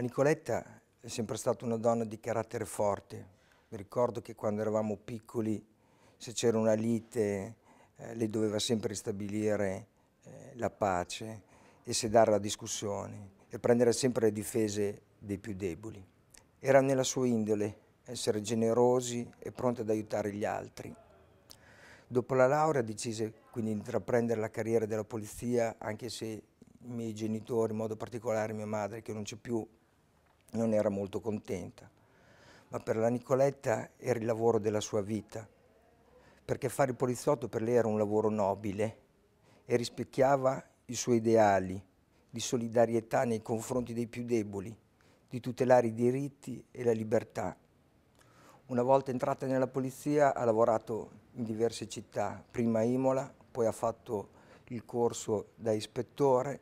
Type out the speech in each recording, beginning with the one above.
La Nicoletta è sempre stata una donna di carattere forte. Mi ricordo che quando eravamo piccoli, se c'era una lite, eh, lei doveva sempre ristabilire eh, la pace e sedare la discussione e prendere sempre le difese dei più deboli. Era nella sua indole essere generosi e pronti ad aiutare gli altri. Dopo la laurea decise quindi di intraprendere la carriera della polizia, anche se i miei genitori, in modo particolare mia madre, che non c'è più, non era molto contenta, ma per la Nicoletta era il lavoro della sua vita, perché fare il poliziotto per lei era un lavoro nobile e rispecchiava i suoi ideali di solidarietà nei confronti dei più deboli, di tutelare i diritti e la libertà. Una volta entrata nella polizia ha lavorato in diverse città, prima a Imola, poi ha fatto il corso da ispettore,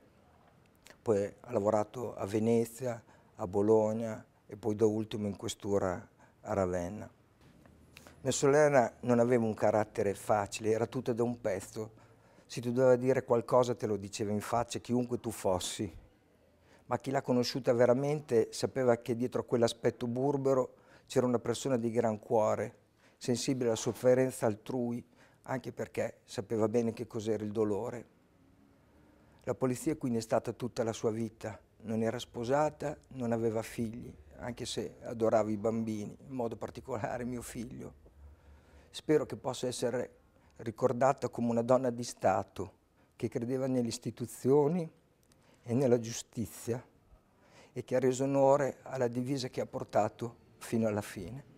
poi ha lavorato a Venezia, a Bologna e poi da ultimo in questura a Ravenna. Mia sorella non aveva un carattere facile, era tutta da un pezzo. Se ti doveva dire qualcosa te lo diceva in faccia, chiunque tu fossi. Ma chi l'ha conosciuta veramente sapeva che dietro a quell'aspetto burbero c'era una persona di gran cuore, sensibile alla sofferenza altrui, anche perché sapeva bene che cos'era il dolore. La polizia quindi è stata tutta la sua vita non era sposata, non aveva figli, anche se adorava i bambini, in modo particolare mio figlio. Spero che possa essere ricordata come una donna di Stato che credeva nelle istituzioni e nella giustizia e che ha reso onore alla divisa che ha portato fino alla fine.